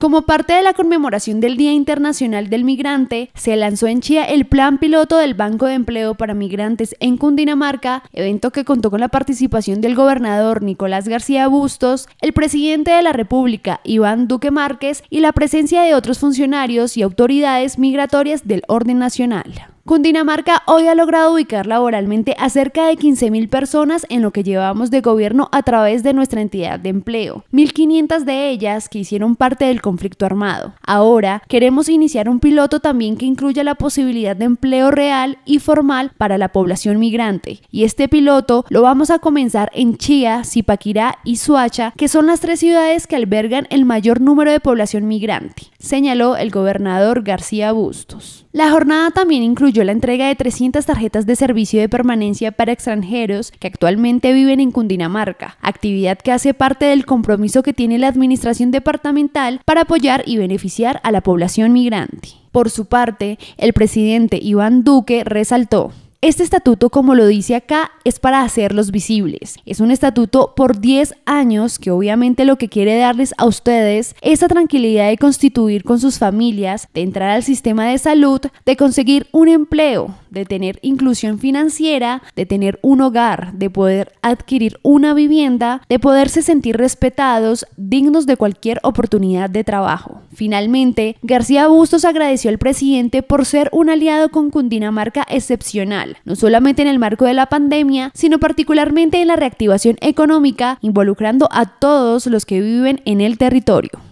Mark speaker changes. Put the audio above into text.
Speaker 1: Como parte de la conmemoración del Día Internacional del Migrante, se lanzó en Chía el Plan Piloto del Banco de Empleo para Migrantes en Cundinamarca, evento que contó con la participación del gobernador Nicolás García Bustos, el presidente de la República Iván Duque Márquez y la presencia de otros funcionarios y autoridades migratorias del orden nacional. Cundinamarca hoy ha logrado ubicar laboralmente a cerca de 15.000 personas en lo que llevamos de gobierno a través de nuestra entidad de empleo, 1.500 de ellas que hicieron parte del conflicto armado. Ahora queremos iniciar un piloto también que incluya la posibilidad de empleo real y formal para la población migrante, y este piloto lo vamos a comenzar en Chía, Zipaquirá y Suacha, que son las tres ciudades que albergan el mayor número de población migrante, señaló el gobernador García Bustos. La jornada también incluyó la entrega de 300 tarjetas de servicio de permanencia para extranjeros que actualmente viven en Cundinamarca, actividad que hace parte del compromiso que tiene la Administración Departamental para apoyar y beneficiar a la población migrante. Por su parte, el presidente Iván Duque resaltó este estatuto, como lo dice acá, es para hacerlos visibles. Es un estatuto por 10 años que obviamente lo que quiere darles a ustedes es la tranquilidad de constituir con sus familias, de entrar al sistema de salud, de conseguir un empleo, de tener inclusión financiera, de tener un hogar, de poder adquirir una vivienda, de poderse sentir respetados, dignos de cualquier oportunidad de trabajo. Finalmente, García Bustos agradeció al presidente por ser un aliado con Cundinamarca excepcional no solamente en el marco de la pandemia, sino particularmente en la reactivación económica, involucrando a todos los que viven en el territorio.